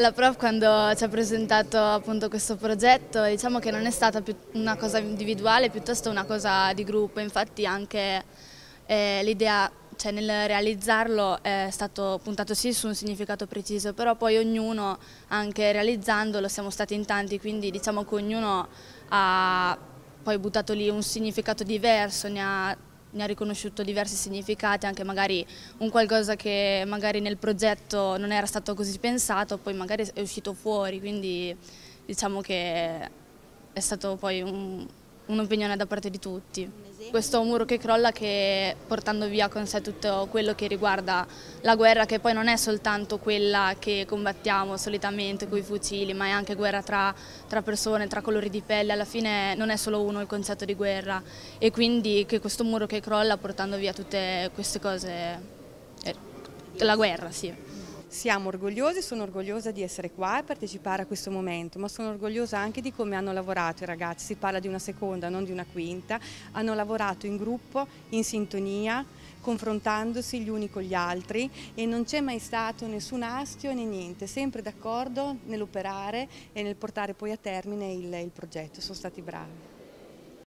La prof quando ci ha presentato appunto questo progetto diciamo che non è stata una cosa individuale piuttosto una cosa di gruppo, infatti anche eh, l'idea cioè nel realizzarlo eh, è stato puntato sì su un significato preciso, però poi ognuno, anche realizzandolo, siamo stati in tanti, quindi diciamo che ognuno ha poi buttato lì un significato diverso, ne ha ne ha riconosciuto diversi significati, anche magari un qualcosa che magari nel progetto non era stato così pensato, poi magari è uscito fuori, quindi diciamo che è stato poi un, un'opinione da parte di tutti. Questo muro che crolla che portando via con sé tutto quello che riguarda la guerra che poi non è soltanto quella che combattiamo solitamente con i fucili ma è anche guerra tra, tra persone, tra colori di pelle, alla fine non è solo uno il concetto di guerra e quindi che questo muro che crolla portando via tutte queste cose, eh, la guerra sì. Siamo orgogliosi, sono orgogliosa di essere qua e partecipare a questo momento, ma sono orgogliosa anche di come hanno lavorato i ragazzi, si parla di una seconda, non di una quinta, hanno lavorato in gruppo, in sintonia, confrontandosi gli uni con gli altri e non c'è mai stato nessun astio né niente, sempre d'accordo nell'operare e nel portare poi a termine il, il progetto, sono stati bravi.